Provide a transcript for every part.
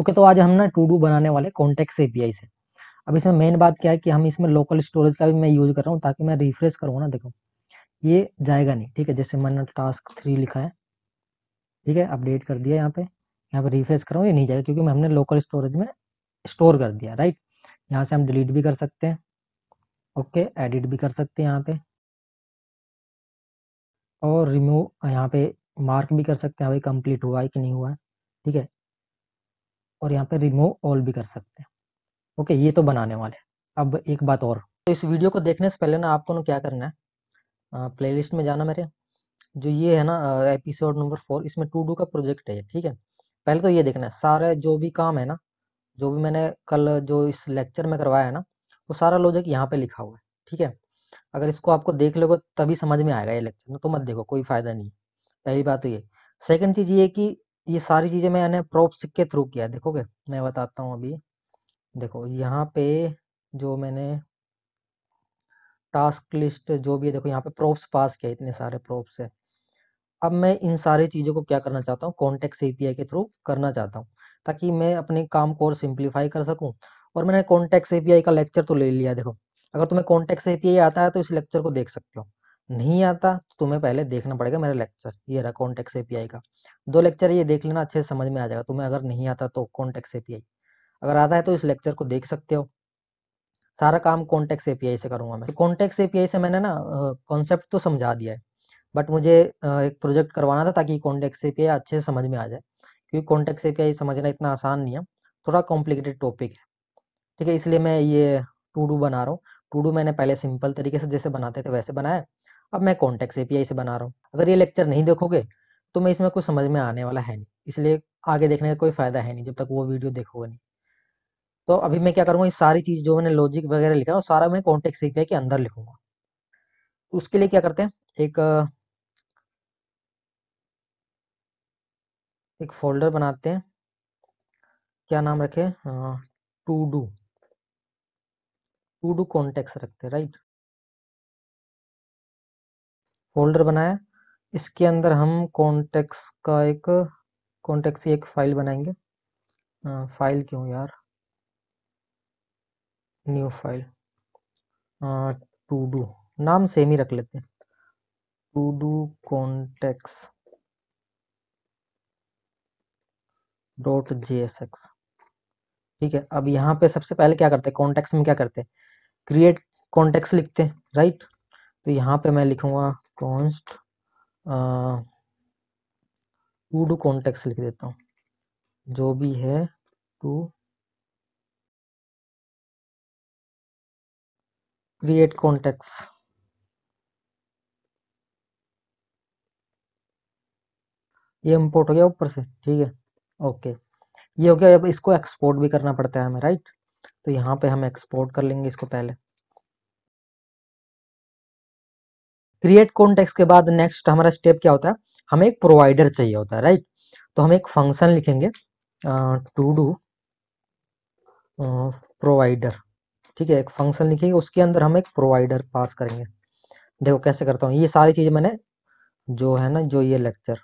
Okay तो आज हम ना टू डू बनाने वाले कॉन्टेक्ट एपीआई से अब इसमें मेन बात क्या है कि हम इसमें लोकल स्टोरेज का भी मैं यूज कर रहा हूँ ताकि मैं रिफ्रेश करूँ ना देखो ये जाएगा नहीं ठीक है जैसे मैंने टास्क थ्री लिखा है ठीक है अपडेट कर दिया यहाँ पे यहाँ पे रिफ्रेश करूँ ये नहीं जाएगा क्योंकि हमने लोकल स्टोरेज में स्टोर कर दिया राइट यहाँ से हम डिलीट भी कर सकते हैं ओके एडिट भी कर सकते हैं यहाँ पे और रिमूव यहाँ पे मार्क भी कर सकते हैं हाँ भाई कंप्लीट हुआ है कि नहीं हुआ है ठीक है और यहाँ पे रिमूव ऑल भी कर सकते हैं ओके ये तो बनाने वाले अब एक बात और तो इस वीडियो को देखने से पहले ना आपको ना क्या करना है प्ले में जाना मेरे जो ये है ना एपिसोड नंबर फोर इसमें टू डू का प्रोजेक्ट है ठीक है पहले तो ये देखना है सारे जो भी काम है ना जो भी मैंने कल जो इस लेक्चर में करवाया है ना वो सारा लॉजिक यहाँ पे लिखा हुआ है ठीक है अगर इसको आपको देख लोगे तभी समझ में आएगा ये लेक्चर ना तो मत देखो कोई फायदा नहीं पहली बात तो ये सेकंड चीज ये कि ये सारी चीज़ें मैंने प्रॉप्स के थ्रू किया देखोगे मैं बताता हूँ अभी देखो यहाँ पे जो मैंने टास्क लिस्ट जो भी है देखो यहाँ पे प्रोप्स पास किया इतने सारे प्रोप्स है अब मैं इन सारी चीज़ों को क्या करना चाहता हूँ कॉन्टेक्ट ए के थ्रू करना चाहता हूँ ताकि मैं अपने काम को और सिंप्लीफाई कर सकूँ और मैंने कॉन्टेक्ट ए का लेक्चर तो ले लिया देखो अगर तुम्हें कॉन्टेक्ट ए आता है तो इस लेक्चर को देख सकते हो नहीं आता तो तुम्हें पहले देखना पड़ेगा मेरा लेक्चर ये रहा कॉन्टेक्स एपीआई का दो लेक्चर ये देख लेना अच्छे से समझ में आ जाएगा तुम्हें अगर नहीं आता तो कॉन्टेक्स एपीआई अगर आता है तो इस लेक्चर को देख सकते हो सारा काम कॉन्टेक्स एपीआई से करूंगा मैं कॉन्टेक्स एपीआई से मैंने ना कॉन्सेप्ट तो समझा दिया है बट मुझे एक प्रोजेक्ट करवाना था ताकि कॉन्टेक्स एपीआई अच्छे से समझ में आ जाए क्योंकि कॉन्टेक्स एपीआई समझना इतना आसान नहीं है थोड़ा कॉम्प्लिकेटेड टॉपिक है ठीक है इसलिए मैं ये टू डू बना रहा हूँ टू डू मैंने पहले सिंपल तरीके से जैसे बनाते थे वैसे बनाया अब मैं कॉन्टेक्स एपीआई से बना रहा हूँ अगर ये लेक्चर नहीं देखोगे तो मैं इसमें कुछ समझ में आने वाला है नहीं इसलिए आगे देखने का कोई फायदा है नहीं जब तक वो वीडियो देखोगे नहीं तो अभी मैं क्या करूंगा सारी चीज़ जो मैंने लॉजिक वगैरह लिखा है सारा मैं कॉन्टेक्स एपीआई के अंदर लिखूंगा उसके लिए क्या करते हैं एक एक फोल्डर बनाते हैं क्या नाम रखे to do to do context रखते राइट फोल्डर बनाया इसके अंदर हम कॉन्टेक्स का एक कॉन्टेक्स की एक फाइल बनाएंगे आ, फाइल क्यों यार न्यू फाइल टू डू नाम सेम ही रख लेते हैं to do context dot J S X ठीक है अब यहाँ पे सबसे पहले क्या करते हैं कॉन्टेक्स में क्या करते हैं क्रिएट कॉन्टेक्स लिखते हैं राइट तो यहाँ पे मैं लिखूंगा कॉन्स्ट टू डू कॉन्टेक्स लिख देता हूँ जो भी है टू क्रिएट कॉन्टेक्स ये इम्पोर्ट हो गया ऊपर से ठीक है ओके ये हो गया अब इसको एक्सपोर्ट भी करना पड़ता है हमें राइट तो यहाँ पे हम एक्सपोर्ट कर लेंगे इसको पहले क्रिएट कॉन्टेक्स्ट के बाद नेक्स्ट हमारा स्टेप क्या होता है हमें एक प्रोवाइडर चाहिए होता है राइट तो हम एक फंक्शन लिखेंगे टू डू प्रोवाइडर ठीक है एक फंक्शन लिखेंगे उसके अंदर हम एक प्रोवाइडर पास करेंगे देखो कैसे करता हूँ ये सारी चीज़ें मैंने जो है ना जो ये लेक्चर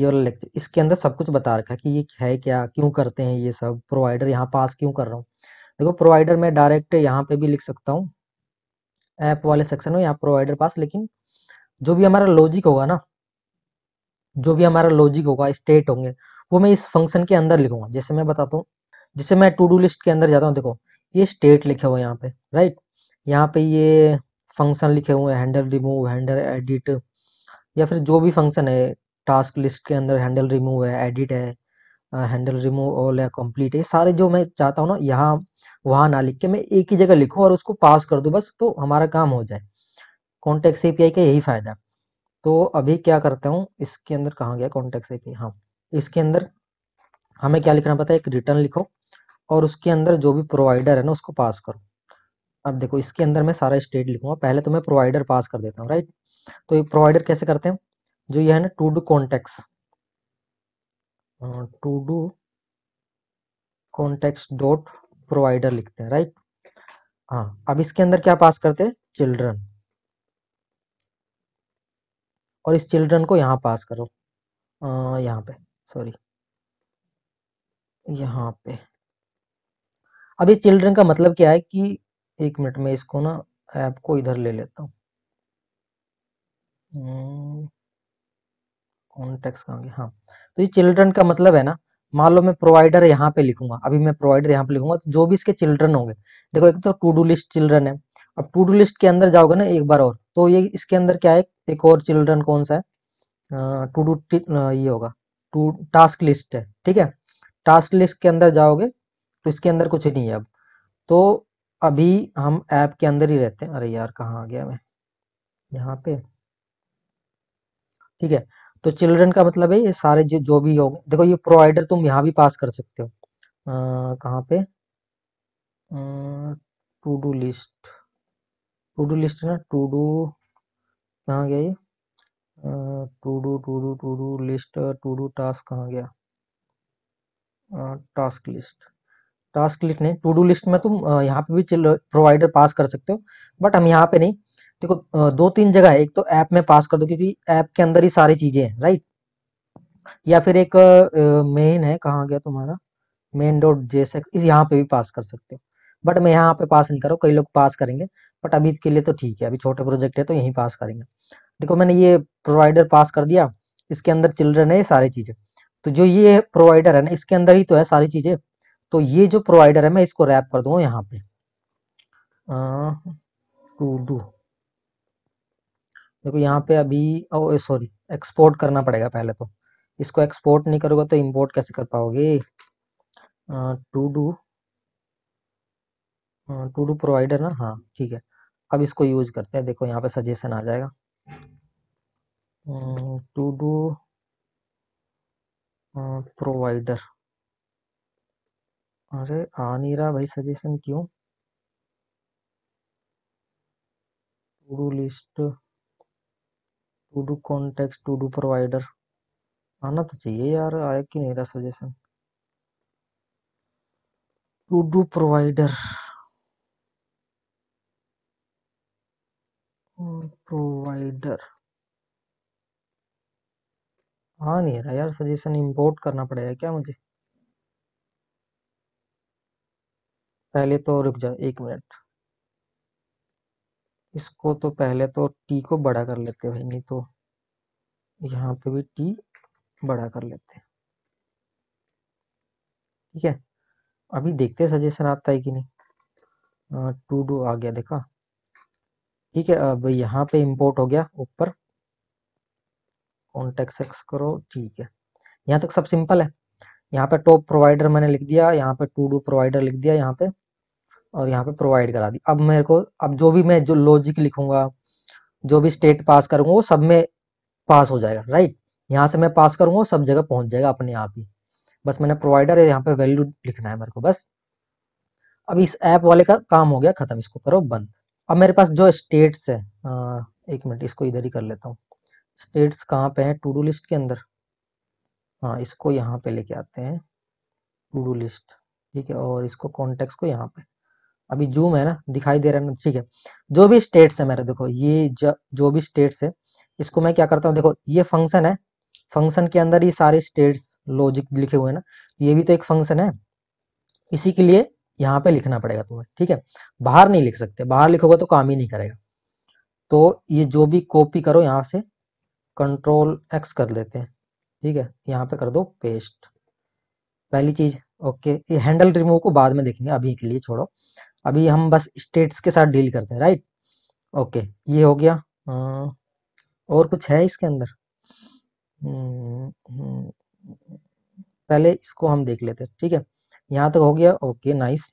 ये वाला लेक्चर इसके अंदर सब कुछ बता रखा है कि ये है क्या क्यों करते हैं ये सब प्रोवाइडर यहाँ पास क्यों कर रहा हूँ देखो प्रोवाइडर मैं डायरेक्ट यहाँ पे भी लिख सकता हूँ ऐप वाले सेक्शन में यहाँ प्रोवाइडर पास लेकिन जो भी हमारा लॉजिक होगा ना जो भी हमारा लॉजिक होगा स्टेट होंगे वो मैं इस फंक्शन के अंदर लिखूंगा जैसे मैं बताता हूँ जैसे मैं टू डू लिस्ट के अंदर जाता हूँ देखो ये स्टेट लिखे हुए यहाँ पे राइट यहाँ पे ये फंक्शन लिखे हुए हैंडल रिमूव हैंडल एडिट या फिर जो भी फंक्शन है टास्क लिस्ट के अंदर हैंडल रिमूव है एडिट है हैंडल रिमूव ऑल या कंप्लीट है सारे जो मैं चाहता हूँ ना यहाँ वहाँ ना लिख के मैं एक ही जगह लिखूँ और उसको पास कर दूँ बस तो हमारा काम हो जाए कॉन्टेक्स ए का यही फ़ायदा तो अभी क्या करता हूँ इसके अंदर कहाँ गया कॉन्टेक्स एपीआई हाँ इसके अंदर हमें क्या लिखना पता है एक रिटर्न लिखो और उसके अंदर जो भी प्रोवाइडर है ना उसको पास करो अब देखो इसके अंदर मैं सारा स्टेट लिखूंगा पहले तो मैं प्रोवाइडर पास कर देता हूँ राइट तो ये प्रोवाइडर कैसे करते हैं जो ये है ना to do context to do context dot provider लिखते हैं राइट हाँ अब इसके अंदर क्या पास करते हैं चिल्ड्रन और इस चिल्ड्रन को यहाँ पास करो आ, यहाँ पे सॉरी यहाँ पे अब इस चिल्ड्रन का मतलब क्या है कि एक मिनट में इसको ना ऐप को इधर ले लेता हूँ hmm. कॉन्टेक्स्ट कहाँ हाँ तो ये चिल्ड्रन का मतलब है ना मान लो मैं प्रोवाइडर यहाँ पे लिखूंगा अभी मैं प्रोवाइडर यहाँ पे लिखूंगा तो जो भी इसके चिल्ड्रन होंगे देखो एक तो टू डू लिस्ट चिल्ड्रन है अब टू डू लिस्ट के अंदर जाओगे ना एक बार और तो ये इसके अंदर क्या है एक और चिल्ड्रन कौन सा है टू डू ये होगा टू टास्क लिस्ट है ठीक है टास्क लिस्ट के अंदर जाओगे तो इसके अंदर कुछ नहीं है अब तो अभी हम ऐप के अंदर ही रहते हैं अरे यार कहाँ आ गया मैं यहाँ पे ठीक है तो चिल्ड्रन का मतलब है ये सारे जो, जो भी हो देखो ये प्रोवाइडर तुम यहाँ भी पास कर सकते हो कहाँ पे to do list to do list ना टू डू कहाँ गया ये to do to do to do list to do task कहाँ गया टास्क लिस्ट टास्क लिस्ट नहीं टू डू लिस्ट में तुम यहाँ पे भी प्रोवाइडर पास कर सकते हो बट हम यहाँ पे नहीं देखो दो तीन जगह है एक तो ऐप में पास कर दो क्योंकि ऐप के अंदर ही सारी चीजें हैं राइट या फिर एक मेन है कहाँ गया तुम्हारा मेन डॉट जेस इस यहाँ पे भी पास कर सकते हो बट मैं यहाँ पे पास नहीं करो कई लोग पास करेंगे बट अभी के लिए तो ठीक है अभी छोटे प्रोजेक्ट है तो यहीं पास करेंगे देखो मैंने ये प्रोवाइडर पास कर दिया इसके अंदर चिल्ड्रन है ये सारी चीजें तो जो ये प्रोवाइडर है ना इसके अंदर ही तो है सारी चीजें तो ये जो प्रोवाइडर है मैं इसको रैप कर दूंगा यहाँ पे टू डू देखो यहाँ पे अभी सॉरी एक्सपोर्ट करना पड़ेगा पहले तो इसको एक्सपोर्ट नहीं करोगे तो इंपोर्ट कैसे कर पाओगे to do to do provider ना हाँ ठीक है अब इसको यूज करते हैं देखो यहाँ पे सजेशन आ जाएगा टू डू प्रोवाइडर अरे आ नहीं रहा भाई सजेशन क्यों to do list to do context to do provider आना तो चाहिए यार आया क्यों नहीं रहा suggestion to do provider provider हाँ नहीं रहा यार सजेशन इंपोर्ट करना पड़ेगा क्या मुझे पहले तो रुक जाओ एक मिनट इसको तो पहले तो टी को बड़ा कर लेते भाई नहीं तो यहाँ पे भी टी बड़ा कर लेते ठीक है अभी देखते सजेशन आता है कि नहीं टू डू आ गया देखा ठीक है अब यहाँ पे इंपोर्ट हो गया ऊपर कॉन्टेक्ट एक्स करो ठीक है यहाँ तक सब सिंपल है यहाँ पे टॉप प्रोवाइडर मैंने लिख दिया यहाँ पे टू डू प्रोवाइडर लिख दिया यहाँ पे और यहाँ पे प्रोवाइड करा दी अब मेरे को अब जो भी मैं जो लॉजिक लिखूंगा जो भी स्टेट पास करूंगा वो सब में पास हो जाएगा राइट यहाँ से मैं पास करूंगा सब जगह पहुंच जाएगा अपने आप ही बस मैंने प्रोवाइडर यहाँ पे वैल्यू लिखना है मेरे को बस अब इस ऐप वाले का काम हो गया खत्म इसको करो बंद अब मेरे पास जो स्टेट्स है आ, एक मिनट इसको इधर ही कर लेता हूँ स्टेट्स कहाँ पे है टू डू लिस्ट के अंदर हाँ इसको यहाँ पे लेके आते हैं टू डू लिस्ट ठीक है और इसको कॉन्टेक्ट को यहाँ पे अभी जूम है ना दिखाई दे रहा है ना ठीक है जो भी स्टेट्स है मेरा देखो ये जो भी स्टेट्स है इसको मैं क्या करता हूँ देखो ये फंक्शन है फंक्शन के अंदर ये सारे स्टेट्स लॉजिक लिखे हुए हैं ना ये भी तो एक फंक्शन है इसी के लिए यहाँ पे लिखना पड़ेगा तुम्हें ठीक है बाहर नहीं लिख सकते बाहर लिखोगे तो काम ही नहीं करेगा तो ये जो भी कॉपी करो यहाँ से कंट्रोल एक्स कर लेते हैं ठीक है यहाँ पे कर दो पेस्ट पहली चीज ओके ये हैंडल रिमूव को बाद में देखेंगे अभी के लिए छोड़ो अभी हम बस स्टेट्स के साथ डील करते हैं राइट ओके ये हो गया और कुछ है इसके अंदर हम्म, हम्म, पहले इसको हम देख लेते हैं ठीक है यहाँ तक हो गया ओके नाइस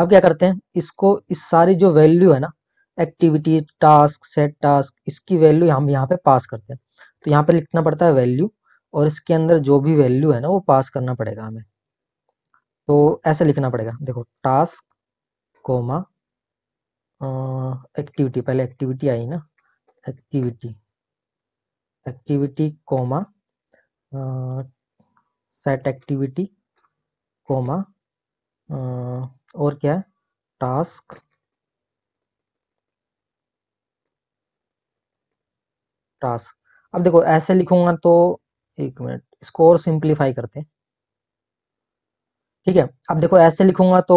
अब क्या करते हैं इसको इस सारी जो वैल्यू है ना एक्टिविटी टास्क सेट टास्क इसकी वैल्यू हम यहाँ पे पास करते हैं तो यहाँ पे लिखना पड़ता है वैल्यू और इसके अंदर जो भी वैल्यू है ना वो पास करना पड़ेगा हमें तो ऐसे लिखना पड़ेगा देखो टास्क कोमा एक्टिविटी पहले एक्टिविटी आई ना activity activity comma set activity comma और क्या है टास्क टास्क अब देखो ऐसे लिखूंगा तो एक मिनट इसको और सिंप्लीफाई करते हैं ठीक है अब देखो ऐसे लिखूंगा तो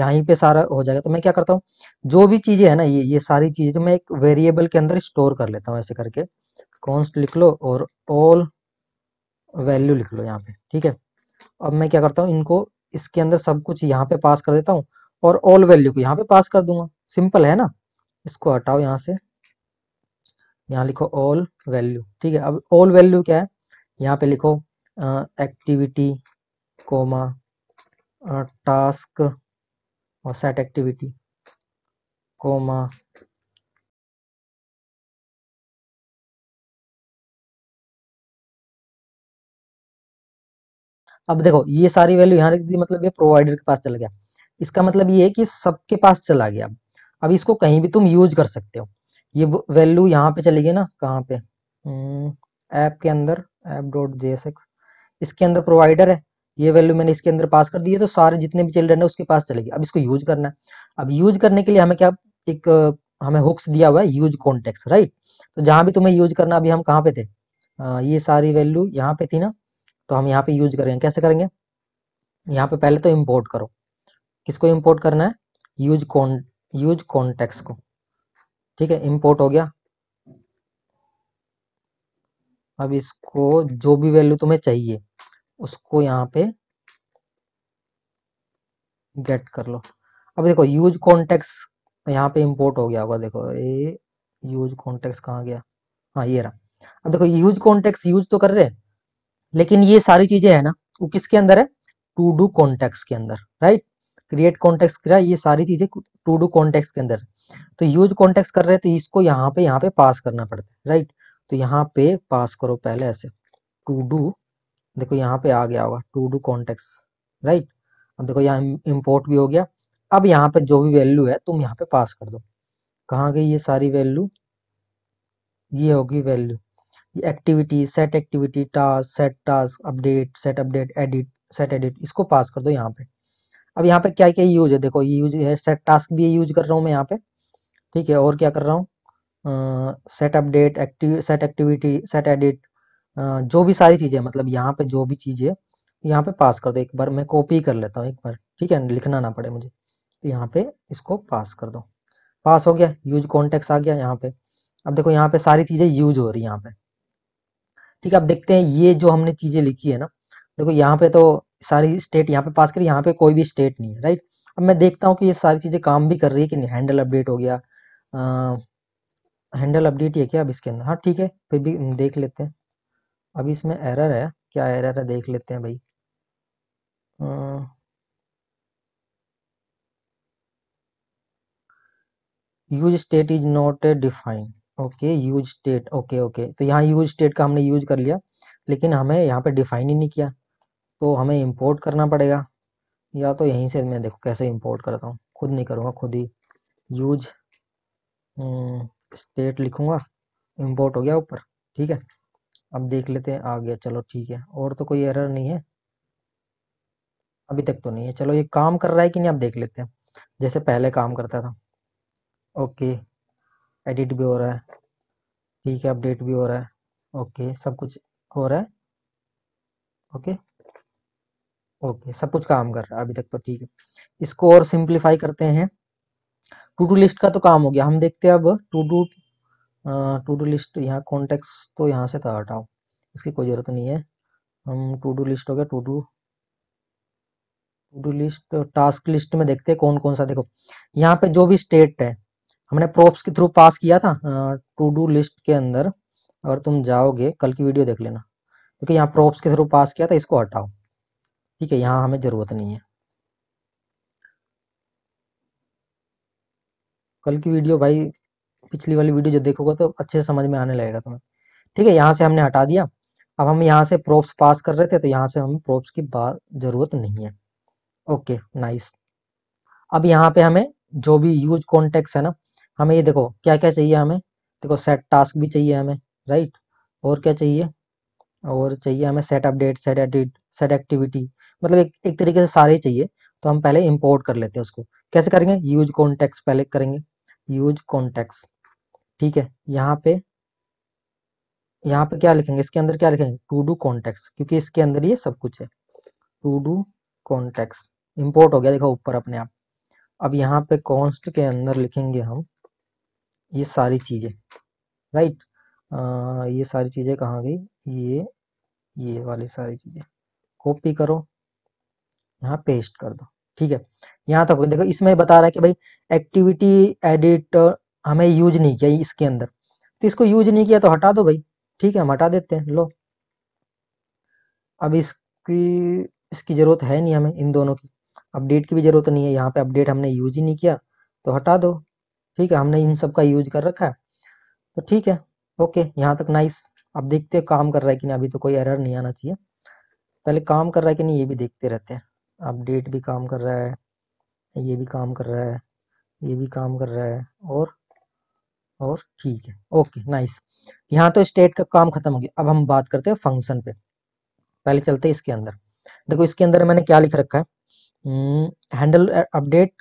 यहीं पे सारा हो जाएगा तो मैं क्या करता हूँ जो भी चीजें है ना ये ये सारी चीजें तो मैं एक वेरिएबल के अंदर स्टोर कर लेता हूँ ऐसे करके कॉन्स्ट लिख लो और ऑल वैल्यू लिख लो यहाँ पे ठीक है अब मैं क्या करता हूँ इनको इसके अंदर सब कुछ यहाँ पे पास कर देता हूँ और ऑल वैल्यू को यहाँ पे पास कर दूंगा सिंपल है ना इसको हटाओ यहाँ से यहाँ लिखो ऑल वैल्यू ठीक है अब ऑल वैल्यू क्या है यहाँ पे लिखो एक्टिविटी कोमा टास्क और सेट एक्टिविटी कोमा अब देखो ये सारी वैल्यू यहाँ रख दी मतलब ये प्रोवाइडर के पास चला गया इसका मतलब ये है कि सबके पास चला गया अब अब इसको कहीं भी तुम यूज कर सकते हो ये वैल्यू यहाँ पे चली गई ना कहाँ पे ऐप हम्म, के अंदर app dot J S X इसके अंदर प्रोवाइडर है ये वैल्यू मैंने इसके अंदर पास कर दी है तो सारे जितने भी चिल्ड्रन है उसके पास चलेगी अब इसको यूज करना है अब यूज करने के लिए हमें क्या एक हमें हुक्स दिया हुआ है यूज कॉन्टेक्स राइट तो जहां भी तुम्हें यूज करना अभी हम कहाँ पे थे आ, ये सारी वैल्यू यहाँ पे थी ना तो हम यहाँ पे यूज करेंगे कैसे करेंगे यहाँ पे पहले तो इम्पोर्ट करो किसको इम्पोर्ट करना है यूज कॉन यूज कॉन्टेक्स को ठीक है इम्पोर्ट हो गया अब इसको जो भी वैल्यू तुम्हें चाहिए उसको यहाँ पे गेट कर लो अब देखो यूज कॉन्टेक्स यहाँ पे इंपोर्ट हो गया होगा देखो ये यूज कॉन्टेक्स कहाँ गया हाँ ये रहा अब देखो यूज कॉन्टेक्स यूज तो कर रहे हैं लेकिन ये सारी चीजें है ना वो किसके अंदर है टू डू कॉन्टेक्स के अंदर राइट क्रिएट कॉन्टेक्स किया ये सारी चीजें टू डू कॉन्टेक्स के अंदर तो यूज कॉन्टेक्स कर रहे हैं तो इसको यहाँ पे यहाँ पे पास करना पड़ता है राइट तो यहाँ पे पास करो पहले ऐसे टू डू देखो यहाँ पे आ गया होगा टू डू कॉन्टेक्स राइट अब देखो यहाँ इम्पोर्ट भी हो गया अब यहाँ पे जो भी वैल्यू है तुम यहाँ पे पास कर दो कहाँ गई ये सारी वैल्यू ये होगी value activity set activity task set task update set update edit set edit इसको पास कर दो यहाँ पे अब यहाँ पे क्या क्या यूज है देखो यूज है सेट टास्क भी यूज कर रहा हूँ मैं यहाँ पे ठीक है और क्या कर रहा हूँ set update active set activity set edit जो भी सारी चीज़ें मतलब यहाँ पे जो भी चीज़ें यहाँ पे पास कर दो एक बार मैं कॉपी कर लेता हूँ एक बार ठीक है लिखना ना पड़े मुझे तो यहाँ पे इसको पास कर दो पास हो गया यूज कॉन्टेक्ट आ गया यहाँ पे अब देखो यहाँ पे सारी चीज़ें यूज हो रही है यहाँ पे ठीक है अब देखते हैं ये जो हमने चीज़ें लिखी है ना देखो यहाँ पे तो सारी स्टेट यहाँ पे पास करी यहाँ पे कोई भी स्टेट नहीं है राइट अब मैं देखता हूँ कि ये सारी चीज़ें काम भी कर रही है कि नहीं हैंडल अपडेट हो गया हैंडल अपडेट है क्या अब इसके अंदर हाँ ठीक है फिर भी देख लेते हैं अभी इसमें एरर है क्या एरर है देख लेते हैं भाई use state is not defined okay use state okay okay तो यहाँ यूज स्टेट का हमने यूज कर लिया लेकिन हमें यहाँ पे डिफाइन ही नहीं किया तो हमें इम्पोर्ट करना पड़ेगा या तो यहीं से मैं देखो कैसे इम्पोर्ट करता हूँ खुद नहीं करूँगा खुद ही यूज स्टेट लिखूंगा इम्पोर्ट हो गया ऊपर ठीक है अब देख लेते हैं आ गया चलो ठीक है और तो कोई एरर नहीं है अभी तक तो नहीं है चलो ये काम कर रहा है कि नहीं आप देख लेते हैं जैसे पहले काम करता था ओके एडिट भी हो रहा है ठीक है अपडेट भी हो रहा है ओके सब कुछ हो रहा है ओके ओके सब कुछ काम कर रहा है अभी तक तो ठीक है इसको और सिंप्लीफाई करते हैं टू डू लिस्ट का तो काम हो गया हम देखते हैं अब to do to do list यहाँ कॉन्टेक्स तो यहाँ से था तो हटाओ इसकी कोई ज़रूरत नहीं है हम टू डू लिस्ट हो गया to do to do list task list में देखते हैं कौन कौन सा देखो यहाँ पे जो भी स्टेट है हमने प्रोप्स के थ्रू पास किया था टू डू लिस्ट के अंदर अगर तुम जाओगे कल की वीडियो देख लेना देखिए यहाँ प्रोप्स के थ्रू पास किया था इसको हटाओ ठीक है यहाँ हमें ज़रूरत नहीं है कल की वीडियो भाई पिछली वाली वीडियो जो देखोगे तो अच्छे से समझ में आने लगेगा तुम्हें ठीक है यहाँ से हमने हटा दिया अब हम यहाँ से प्रोप्स पास कर रहे थे तो यहाँ से हमें प्रोप्स की बात जरूरत नहीं है ओके नाइस अब यहाँ पे हमें जो भी यूज कॉन्टेक्ट है ना हमें ये देखो क्या क्या चाहिए हमें देखो सेट टास्क भी चाहिए हमें राइट और क्या चाहिए और चाहिए हमें set update set edit set activity मतलब एक एक तरीके से सारे चाहिए तो हम पहले इम्पोर्ट कर लेते हैं उसको कैसे करेंगे यूज कॉन्टेक्ट पहले करेंगे यूज कॉन्टेक्स ठीक है यहाँ पे यहाँ पे क्या लिखेंगे इसके अंदर क्या लिखेंगे टू डू कॉन्टेक्स क्योंकि इसके अंदर ये सब कुछ है टू डू कॉन्टेक्स इम्पोर्ट हो गया देखो ऊपर अपने आप अब यहाँ पे कॉन्स्ट के अंदर लिखेंगे हम ये सारी चीजें राइट आ, ये सारी चीजें कहाँ गई ये ये वाली सारी चीजें कॉपी करो यहाँ पेस्ट कर दो ठीक है यहाँ तक देखो इसमें बता रहा है कि भाई एक्टिविटी एडिट हमें यूज नहीं किया इसके अंदर तो इसको यूज नहीं किया तो हटा दो भाई ठीक है हम हटा देते हैं लो अब इसकी इसकी ज़रूरत है नहीं हमें इन दोनों की अपडेट की भी ज़रूरत नहीं है यहाँ पे अपडेट हमने यूज ही नहीं किया तो हटा दो ठीक है हमने इन सब का यूज कर रखा है तो ठीक है ओके यहाँ तक नाइस अब देखते हैं काम कर रहा है कि नहीं अभी तो कोई एरर नहीं आना चाहिए पहले काम कर रहा है कि नहीं ये भी देखते रहते हैं अपडेट भी काम कर रहा है ये भी काम कर रहा है ये भी काम कर रहा है और और ठीक है ओके नाइस यहाँ तो स्टेट का काम खत्म हो गया अब हम बात करते हैं फंक्शन पे पहले चलते हैं इसके अंदर देखो इसके अंदर मैंने क्या लिख रखा है हैंडल अपडेट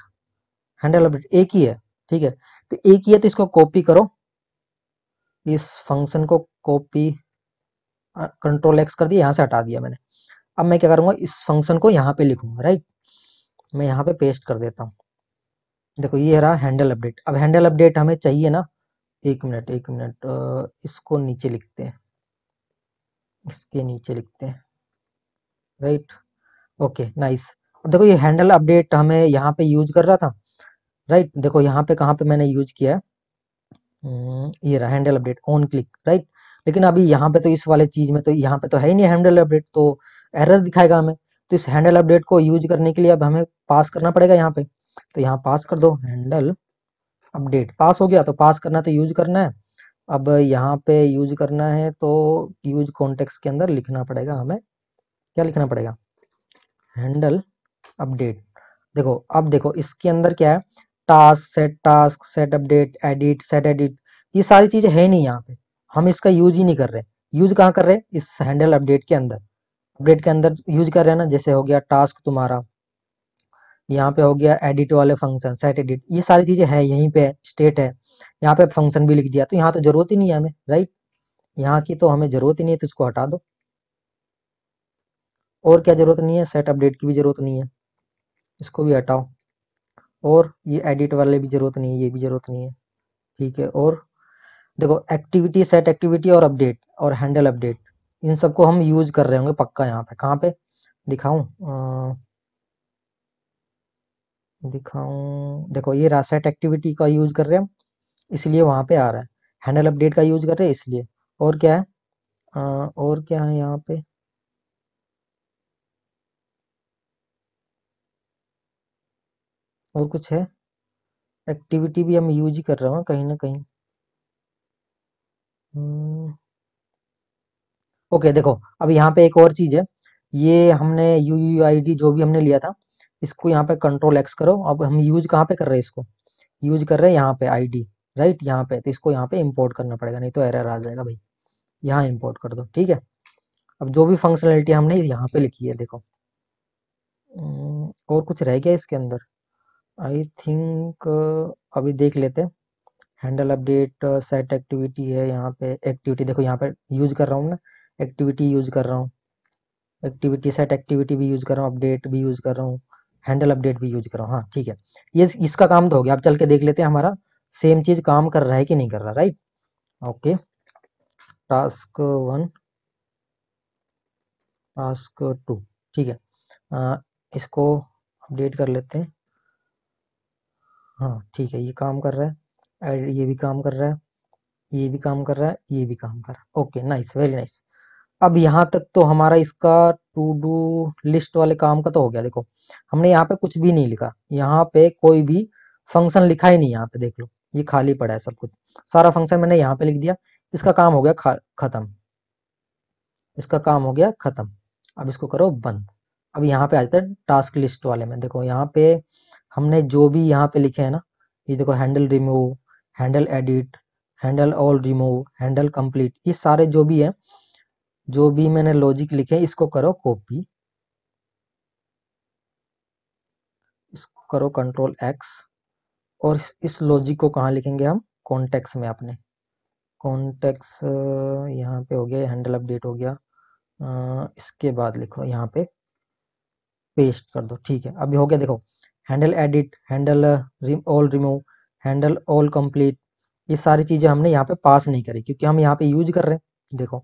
हैंडल अपडेट एक ही है ठीक है तो एक ही है तो इसको कॉपी करो इस फंक्शन को कॉपी कंट्रोल एक्स कर दिया यहाँ से हटा दिया मैंने अब मैं क्या करूंगा इस फंक्शन को यहाँ पे लिखूंगा राइट मैं यहाँ पे पेस्ट कर देता हूँ देखो ये रहा हैंडल अपडेट अब हैंडल अपडेट हमें चाहिए ना एक मिनट एक मिनट इसको नीचे लिखते हैं इसके नीचे लिखते हैं राइट ओके नाइस अब देखो ये हैंडल अपडेट हमें यहाँ पे यूज कर रहा था राइट देखो यहाँ पे कहाँ पे मैंने यूज किया है हम्म, ये रहा handle update on click right लेकिन अभी यहाँ पे तो इस वाले चीज में तो यहाँ पे तो है ही नहीं हैंडल अपडेट तो एरर दिखाएगा हमें तो इस हैंडल अपडेट को यूज करने के लिए अब हमें पास करना पड़ेगा यहाँ पे तो यहाँ पास कर दो हैंडल अपडेट पास हो गया तो पास करना तो यूज करना है अब यहाँ पे यूज करना है तो यूज कॉन्टेक्स के अंदर लिखना पड़ेगा हमें क्या लिखना पड़ेगा हैंडल अपडेट देखो अब देखो इसके अंदर क्या है task set task set update edit set edit ये सारी चीजें है नहीं यहाँ पे हम इसका यूज ही नहीं कर रहे यूज कहाँ कर रहे इस हैंडल अपडेट के अंदर अपडेट के अंदर यूज कर रहे हैं ना जैसे हो गया टास्क तुम्हारा यहाँ पे हो गया एडिट वाले फंक्शन सेट एडिट ये सारी चीजें है यहीं पे स्टेट है यहाँ पे फंक्शन भी लिख दिया तो यहाँ तो जरूरत ही नहीं है हमें राइट यहाँ की तो हमें जरूरत ही नहीं है तो इसको हटा दो और क्या जरूरत नहीं है सेट अपडेट की भी जरूरत नहीं है इसको भी हटाओ और ये एडिट वाले भी जरूरत नहीं है ये भी जरूरत नहीं है ठीक है और देखो एक्टिविटी सेट एक्टिविटी और अपडेट और हैंडल अपडेट इन सबको हम यूज कर रहे होंगे पक्का यहाँ पे कहाँ पे दिखाऊ दिखाऊ देखो ये रहा सेट एक्टिविटी का यूज कर रहे हैं इसलिए वहां पे आ रहा है हैंडल अपडेट का यूज कर रहे हैं इसलिए और क्या है आ, और क्या है यहाँ पे और कुछ है एक्टिविटी भी हम यूज ही कर रहे हैं कहीं ना कहीं हम्म। ओके देखो अब यहाँ पे एक और चीज़ है ये हमने यू यू आई डी जो भी हमने लिया था इसको यहाँ पे कंट्रोल एक्स करो अब हम यूज कहाँ पे कर रहे हैं इसको यूज कर रहे हैं यहाँ पे आई डी राइट यहाँ पे तो इसको यहाँ पे इम्पोर्ट करना पड़ेगा नहीं तो एरर आ जाएगा भाई यहाँ इम्पोर्ट कर दो ठीक है अब जो भी फंक्शनलिटी हमने यहाँ पे लिखी है देखो हम्म, और कुछ रह गया इसके अंदर आई थिंक अभी देख लेते हैं हैंडल अपडेट सेट एक्टिविटी है यहाँ पे एक्टिविटी देखो यहाँ पे यूज कर रहा हूँ ना एक्टिविटी यूज कर रहा हूँ एक्टिविटी सेट एक्टिविटी भी यूज कर रहा हूँ अपडेट भी यूज कर रहा हूँ हैंडल अपडेट भी यूज कर रहा हूँ हाँ ठीक है ये इसका काम तो हो गया आप चल के देख लेते हैं हमारा सेम चीज काम कर रहा है कि नहीं कर रहा right okay task one task two ठीक है आ, इसको अपडेट कर लेते हैं हाँ ठीक है ये काम कर रहा है एड ये भी काम कर रहा है ये भी काम कर रहा है ये भी काम कर रहा है ओके नाइस वेरी नाइस अब यहाँ तक तो हमारा इसका टू डू लिस्ट वाले काम का तो हो गया देखो हमने यहाँ पे कुछ भी नहीं लिखा यहाँ पे कोई भी फंक्शन लिखा ही नहीं यहाँ पे देख लो ये खाली पड़ा है सब कुछ सारा फंक्शन मैंने यहाँ पे लिख दिया इसका काम हो गया खत्म इसका काम हो गया खत्म अब इसको करो बंद अब यहाँ पे आ जाते टास्क लिस्ट वाले में देखो यहाँ पे हमने जो भी यहाँ पे लिखे है ना ये देखो handle remove handle edit handle all remove handle complete ये सारे जो भी है जो भी मैंने लॉजिक लिखे इसको करो कॉपी इसको करो कंट्रोल एक्स और इस, लॉजिक को कहा लिखेंगे हम कॉन्टेक्स में आपने कॉन्टेक्स यहाँ पे हो गया हैंडल अपडेट हो गया आ, इसके बाद लिखो यहाँ पे पेस्ट कर दो ठीक है अभी हो गया देखो handle edit handle all remove handle all complete ये सारी चीज़ें हमने यहाँ पे पास नहीं करी क्योंकि हम यहाँ पे यूज कर रहे हैं देखो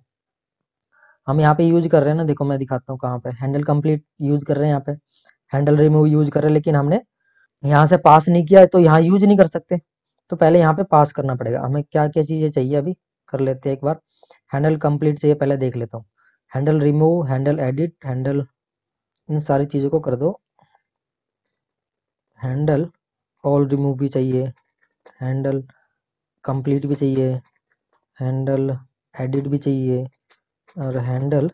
हम यहाँ पे यूज कर रहे हैं ना देखो मैं दिखाता हूँ कहाँ पे हैंडल कंप्लीट यूज कर रहे हैं यहाँ पे हैंडल रिमूव यूज कर रहे हैं लेकिन हमने यहाँ से पास नहीं किया तो यहाँ यूज नहीं कर सकते तो पहले यहाँ पे पास करना पड़ेगा हमें क्या क्या चीज़ें चाहिए अभी कर लेते हैं एक बार हैंडल कंप्लीट चाहिए पहले देख लेता हूँ handle remove handle edit handle इन सारी चीज़ों को कर दो हैंडल ऑल रिमूव भी चाहिए हैंडल कंप्लीट भी चाहिए हैंडल एडिट भी चाहिए और हैंडल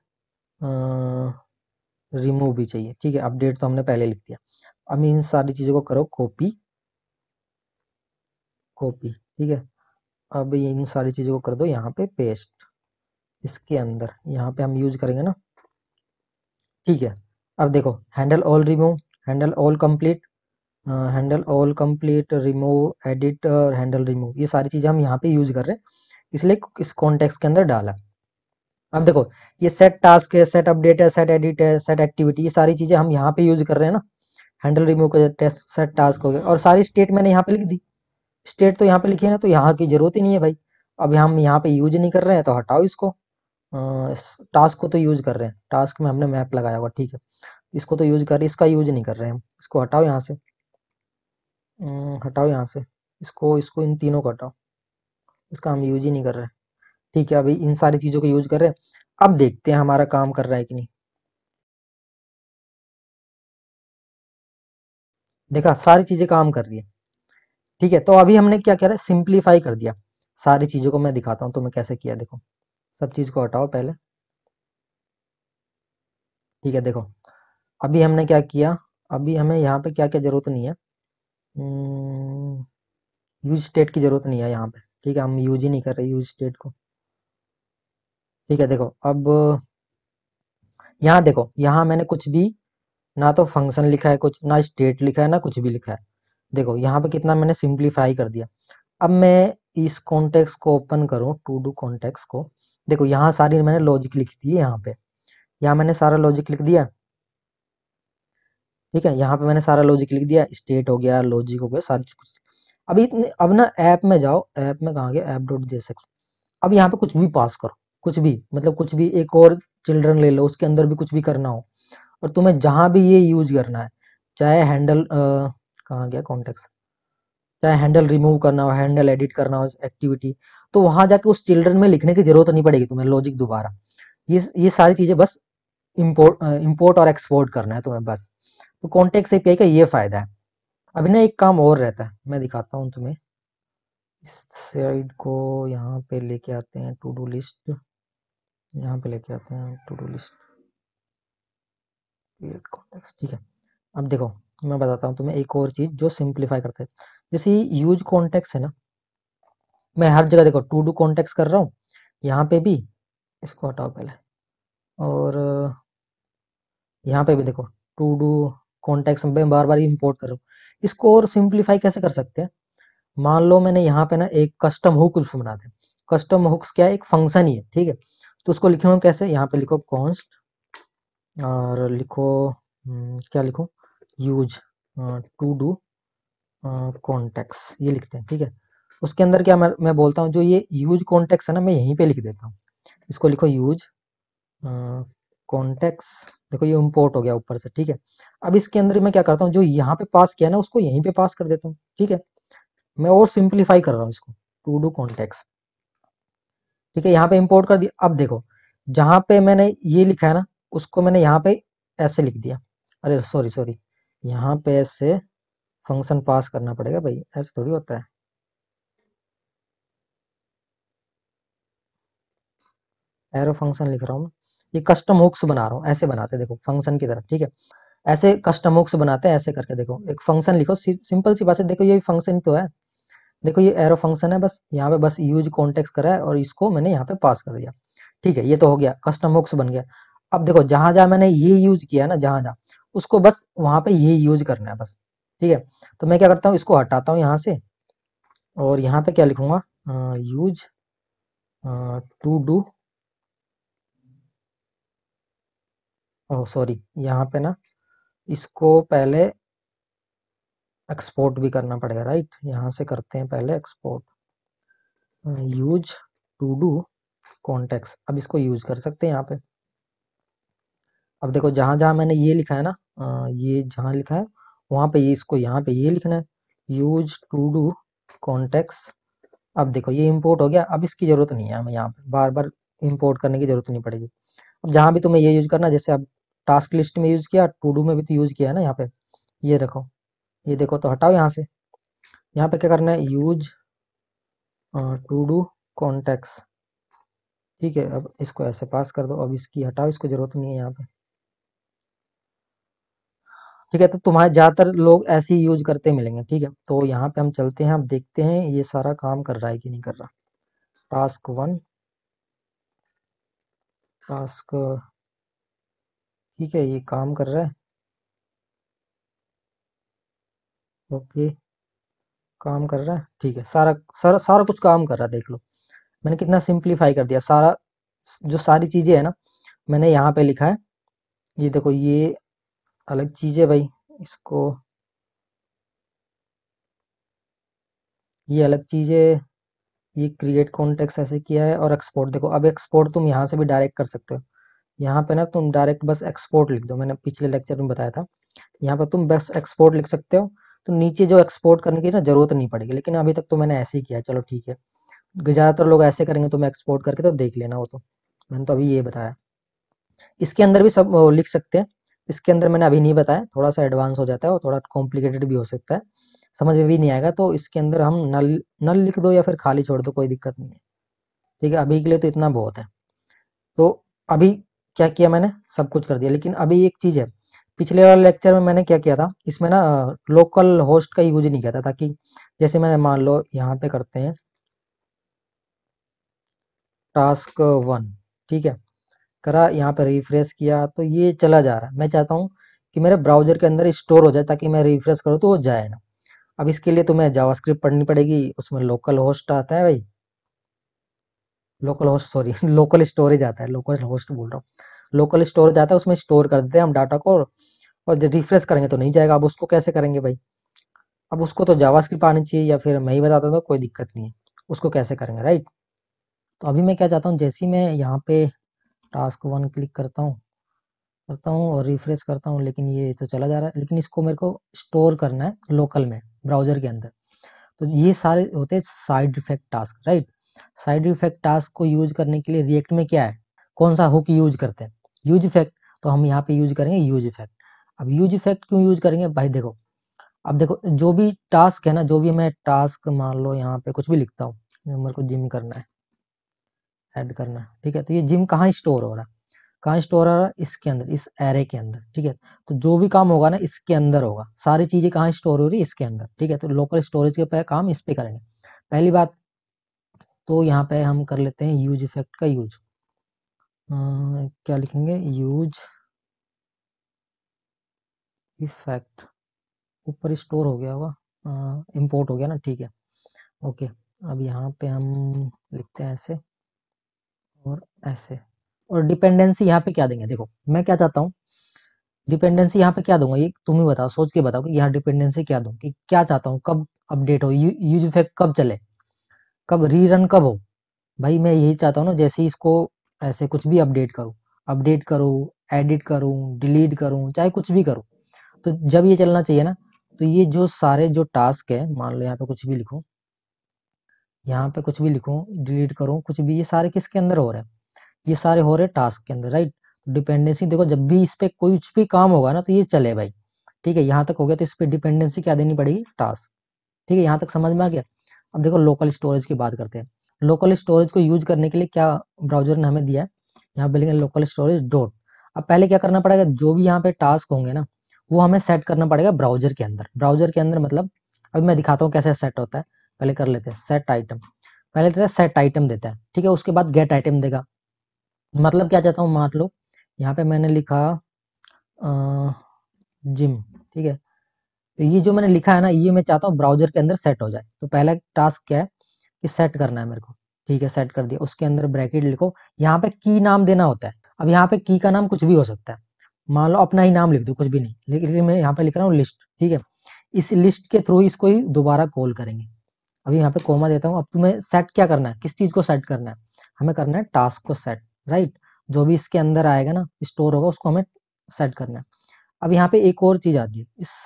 रिमूव भी चाहिए ठीक है अपडेट तो हमने पहले लिख दिया अब इन सारी चीज़ों को करो कॉपी कॉपी ठीक है अब ये इन सारी चीज़ों को कर दो यहाँ पे पेस्ट इसके अंदर यहाँ पे हम यूज करेंगे ना ठीक है अब देखो handle all remove handle all complete handle all complete remove edit और हैंडल रिमूव ये सारी चीज़ें हम यहाँ पे यूज कर रहे हैं इसलिए इस कॉन्टेक्स्ट के अंदर डाला अब देखो ये सेट टास्क है सेट अपडेट है सेट एडिट है सेट एक्टिविटी ये सारी चीज़ें हम यहाँ पे यूज कर रहे हैं ना हैंडल रिमूव कर सेट टास्क हो गया और सारी स्टेट मैंने यहाँ पे लिख दी स्टेट तो यहाँ पे लिखी है ना तो यहाँ की जरूरत ही नहीं है भाई अब हम यहाँ पे यूज नहीं कर रहे हैं तो हटाओ इसको टास्क को तो यूज कर रहे हैं टास्क में हमने मैप लगाया हुआ ठीक है इसको तो यूज कर इसका यूज नहीं कर रहे हैं इसको हटाओ यहाँ से हम्म, हटाओ यहाँ से इसको इसको इन तीनों को हटाओ इसका हम यूज ही नहीं कर रहे ठीक है अभी इन सारी चीज़ों को यूज कर रहे हैं अब देखते हैं हमारा काम कर रहा है कि नहीं देखा सारी चीज़ें काम कर रही है ठीक है तो अभी हमने क्या कह रहा है सिंप्लीफाई कर दिया सारी चीज़ों को मैं दिखाता हूं तो मैं कैसे किया देखो सब चीज़ को हटाओ पहले ठीक है देखो अभी हमने क्या किया अभी हमें यहाँ पे क्या क्या जरूरत नहीं है यूज हम्म, स्टेट की ज़रूरत नहीं है यहाँ पे ठीक है हम यूज ही नहीं कर रहे यूज स्टेट को ठीक है देखो अब यहाँ देखो यहाँ मैंने कुछ भी ना तो फंक्शन लिखा है कुछ ना स्टेट लिखा है ना कुछ भी लिखा है देखो यहाँ पे कितना मैंने सिंप्लीफाई कर दिया अब मैं इस कॉन्टेक्स को ओपन करूँ टू डू कॉन्टेक्स को देखो यहाँ सारी मैंने लॉजिक लिख दी है यहाँ पे यहाँ मैंने सारा लॉजिक लिख दिया ठीक है यहाँ पे मैंने सारा लॉजिक लिख दिया स्टेट हो गया लॉजिक हो गया सारी कुछ अभी इतने अब ना ऐप में जाओ ऐप में कहा गया ऐप डॉट जे अब यहाँ पे कुछ भी पास करो कुछ भी मतलब कुछ भी एक और चिल्ड्रन ले लो उसके अंदर भी कुछ भी करना हो और तुम्हें जहां भी ये यूज करना है चाहे हैंडल कहाँ गया कॉन्टेक्स चाहे हैंडल रिमूव करना हो हैंडल एडिट करना हो एक्टिविटी तो वहां जाके उस चिल्ड्रन में लिखने की जरूरत नहीं पड़ेगी तुम्हें लॉजिक दोबारा ये ये सारी चीजें बस इम्पोर्ट इम्पोर्ट और एक्सपोर्ट करना है तुम्हें बस तो कॉन्टेक्स एपीआई का ये फ़ायदा है अभी ना एक काम और रहता है मैं दिखाता हूँ तुम्हें इस साइड को यहाँ पे लेके आते हैं टू डू लिस्ट यहाँ पे लेके आते हैं टू डू लिस्ट कॉन्टेक्स ठीक है अब देखो मैं बताता हूँ तुम्हें एक और चीज़ जो सिंप्लीफाई करते हैं जैसे यूज कॉन्टेक्स है ना मैं हर जगह देखो टू डू कॉन्टेक्स कर रहा हूँ यहाँ पे भी इसको हटाओ पहले और यहाँ पे भी देखो टू डू कॉन्टेक्स में बार बार इम्पोर्ट कर इसको और सिंप्लीफाई कैसे कर सकते हैं मान लो मैंने यहाँ पे ना एक कस्टम हुक उसको बना दिया कस्टम हुक्स क्या है एक फंक्शन ही है ठीक है तो उसको लिखो कैसे यहाँ पे लिखो कॉन्स्ट और लिखो हम्म, क्या लिखो यूज टू डू कॉन्टेक्स ये लिखते हैं ठीक है उसके अंदर क्या मैं, मैं बोलता हूँ जो ये यूज कॉन्टेक्स है ना मैं यहीं पे लिख देता हूँ इसको लिखो यूज कॉन्टेक्स देखो ये इम्पोर्ट हो गया ऊपर से ठीक है अब इसके अंदर मैं क्या करता हूँ जो यहाँ पे पास किया ना उसको यहीं पे पास कर देता हूँ ठीक है मैं और सिंप्लीफाई कर रहा हूँ इसको टू डू कॉन्टेक्स ठीक है यहाँ पे इम्पोर्ट कर दिया अब देखो जहां पे मैंने ये लिखा है ना उसको मैंने यहाँ पे ऐसे लिख दिया अरे सॉरी सॉरी यहाँ पे ऐसे फंक्शन पास करना पड़ेगा भाई ऐसे थोड़ी होता है एरो फंक्शन लिख रहा हूँ ये कस्टम हुक्स बना रहा हूँ ऐसे बनाते देखो फंक्शन की तरफ ठीक है ऐसे कस्टम हुक्स बनाते हैं ऐसे करके देखो एक फंक्शन लिखो सिंपल सी बात है देखो ये फंक्शन तो है देखो ये एरो फंक्शन है बस यहाँ पे बस यूज कॉन्टेक्ट करा है और इसको मैंने यहाँ पे पास कर दिया ठीक है ये तो हो गया कस्टम हुक्स बन गया अब देखो जहां जहां मैंने ये यूज किया ना जहां जहां उसको बस वहां पे ये यूज करना है बस ठीक है तो मैं क्या करता हूँ इसको हटाता हूँ यहाँ से और यहाँ पे क्या लिखूंगा यूज टू डू सॉरी यहाँ पे ना इसको पहले एक्सपोर्ट भी करना पड़ेगा राइट यहाँ से करते हैं पहले export use to do context अब इसको यूज कर सकते हैं यहाँ पे अब देखो जहां जहां मैंने ये लिखा है ना ये जहां लिखा है वहां पे ये इसको यहाँ पे ये लिखना है यूज टू डू कॉन्टेक्स अब देखो ये इम्पोर्ट हो गया अब इसकी ज़रूरत नहीं है हमें यहाँ पे बार बार इम्पोर्ट करने की ज़रूरत नहीं पड़ेगी अब जहां भी तुम्हें ये यूज करना जैसे अब टास्क लिस्ट में यूज़ किया टू डू में भी तो यूज़ किया है ना यहाँ पे ये देखो ये देखो तो हटाओ यहाँ से यहाँ पे क्या करना है यूज टू डू कॉन्टेक्स ठीक है अब इसको ऐसे पास कर दो अब इसकी हटाओ इसको जरूरत नहीं है यहाँ पे ठीक है तो तुम्हारे ज़्यादातर लोग ऐसे ही यूज करते मिलेंगे ठीक है तो यहाँ पे हम चलते हैं अब देखते हैं ये सारा काम कर रहा है कि नहीं कर रहा टास्क वन टास्क ठीक है ये काम कर रहा है ओके काम कर रहा है ठीक है सारा सारा सारा कुछ काम कर रहा है देख लो मैंने कितना सिंप्लीफाई कर दिया सारा जो सारी चीज़ें है ना मैंने यहाँ पे लिखा है ये देखो ये अलग चीज़ है भाई इसको ये अलग चीज़ है ये क्रिएट कॉन्टेक्ट ऐसे किया है और एक्सपोर्ट देखो अब एक्सपोर्ट तुम यहाँ से भी डायरेक्ट कर सकते हो यहाँ पे ना तुम डायरेक्ट बस एक्सपोर्ट लिख दो मैंने पिछले लेक्चर में बताया था यहाँ पर तुम बस एक्सपोर्ट लिख सकते हो तो नीचे जो एक्सपोर्ट करने की ना जरूरत नहीं पड़ेगी लेकिन अभी तक तो मैंने ऐसे ही किया चलो ठीक है ज़्यादातर लोग ऐसे करेंगे तो मैं एक्सपोर्ट करके तो देख लेना वो तो मैंने तो अभी ये बताया इसके अंदर भी सब लिख सकते हैं इसके अंदर मैंने अभी नहीं बताया थोड़ा सा एडवांस हो जाता है और थोड़ा कॉम्प्लिकेटेड भी हो सकता है समझ में भी नहीं आएगा तो इसके अंदर हम नल नल लिख दो या फिर खाली छोड़ दो कोई दिक्कत नहीं है ठीक है अभी के लिए तो इतना बहुत है तो अभी क्या किया मैंने सब कुछ कर दिया लेकिन अभी एक चीज़ है पिछले वाले लेक्चर में मैंने क्या किया था इसमें ना लोकल होस्ट का यूज नहीं किया था ताकि जैसे मैंने मान लो यहाँ पे करते हैं टास्क वन ठीक है करा यहाँ पे रिफ्रेश किया तो ये चला जा रहा है मैं चाहता हूँ कि मेरे ब्राउजर के अंदर स्टोर हो जाए ताकि मैं रिफ्रेश करूँ तो वो जाए ना अब इसके लिए तुम्हें तो जावास्क्रिप्ट पढ़नी पड़ेगी उसमें लोकल होस्ट आता है भाई local host sorry local storage आता है लोकल होस्ट बोल रहा हूँ लोकल स्टोरेज आता है उसमें स्टोर कर देते हैं हम डाटा को और जब रिफ्रेश करेंगे तो नहीं जाएगा अब उसको कैसे करेंगे भाई अब उसको तो जावा स्क्रिप्ट आनी चाहिए या फिर मैं ही बताता था कोई दिक्कत नहीं है उसको कैसे करेंगे राइट तो अभी मैं क्या चाहता हूँ जैसे ही मैं यहाँ पे टास्क वन क्लिक करता हूँ करता हूँ और रिफ्रेश करता हूँ लेकिन ये तो चला जा रहा है लेकिन इसको मेरे को स्टोर करना है लोकल में ब्राउजर के अंदर तो ये सारे होते हैं side effect task right side effect task को यूज करने के लिए रिएक्ट में क्या है कौन सा हुक यूज करते हैं यूज इफेक्ट तो हम यहाँ पे यूज करेंगे यूज इफेक्ट अब यूज इफेक्ट क्यों यूज करेंगे भाई देखो अब देखो जो भी टास्क है ना जो भी मैं टास्क मान लो यहाँ पे कुछ भी लिखता हूँ मेरे को जिम करना है एड करना है ठीक है तो ये जिम कहाँ स्टोर हो रहा है कहाँ स्टोर हो रहा है इसके अंदर इस एरे के अंदर ठीक है तो जो भी काम होगा ना इसके अंदर होगा सारी चीजें कहाँ स्टोर हो रही है इसके अंदर ठीक है तो लोकल स्टोरेज के काम इस पे करेंगे पहली बात तो यहाँ पे हम कर लेते हैं यूज इफेक्ट का यूज आ, क्या लिखेंगे यूज इफेक्ट ऊपर स्टोर हो गया होगा इम्पोर्ट हो गया ना ठीक है ओके अब यहाँ पे हम लिखते हैं ऐसे और ऐसे और डिपेंडेंसी यहाँ पे क्या देंगे देखो मैं क्या चाहता हूँ डिपेंडेंसी यहाँ पे क्या दूंगा ये तुम ही बताओ सोच के बताओ कि यहाँ डिपेंडेंसी क्या दूँ कि क्या चाहता हूँ कब अपडेट हो यूज इफेक्ट कब चले कब रीरन कब हो भाई मैं यही चाहता हूँ ना जैसे इसको ऐसे कुछ भी अपडेट करो अपडेट करो एडिट करो डिलीट करो चाहे कुछ भी करो तो जब ये चलना चाहिए ना तो ये जो सारे जो टास्क है मान लो यहाँ पे कुछ भी लिखो यहाँ पे कुछ भी लिखो डिलीट करो कुछ भी ये सारे किसके अंदर हो रहे हैं ये सारे हो रहे टास्क के अंदर राइट तो डिपेंडेंसी देखो जब भी इस पर कुछ भी काम होगा ना तो ये चले भाई ठीक है यहाँ तक हो गया तो इस पर डिपेंडेंसी क्या देनी पड़ेगी टास्क ठीक है यहाँ तक समझ में आ गया अब देखो लोकल स्टोरेज की बात करते हैं लोकल स्टोरेज को यूज करने के लिए क्या ब्राउजर ने हमें दिया है यहाँ पे लिखे लोकल स्टोरेज डॉट अब पहले क्या करना पड़ेगा जो भी यहाँ पे टास्क होंगे ना वो हमें सेट करना पड़ेगा ब्राउजर के अंदर ब्राउजर के अंदर मतलब अभी मैं दिखाता हूँ कैसे सेट होता है पहले कर लेते हैं सेट आइटम पहले देता है सेट आइटम देता है ठीक है उसके बाद गेट आइटम देगा मतलब क्या चाहता हूँ मान लो यहाँ पे मैंने लिखा आ, जिम ठीक है तो ये जो मैंने लिखा है ना ये मैं चाहता हूँ ब्राउजर के अंदर सेट हो जाए तो पहला टास्क क्या है कि सेट करना है मेरे को ठीक है सेट कर दिया उसके अंदर ब्रैकेट लिखो यहाँ पे की नाम देना होता है अब यहाँ पे की का नाम कुछ भी हो सकता है मान लो अपना ही नाम लिख दो कुछ भी नहीं लेकिन मैं यहाँ पे लिख रहा हूँ लिस्ट ठीक है इस लिस्ट के थ्रू इसको ही दोबारा कॉल करेंगे अभी यहाँ पे कोमा देता हूँ अब तुम्हें सेट क्या करना है किस चीज को सेट करना है हमें करना है टास्क को सेट राइट जो भी इसके अंदर आएगा ना स्टोर होगा उसको हमें सेट करना है अब यहाँ पे एक और चीज आती है इस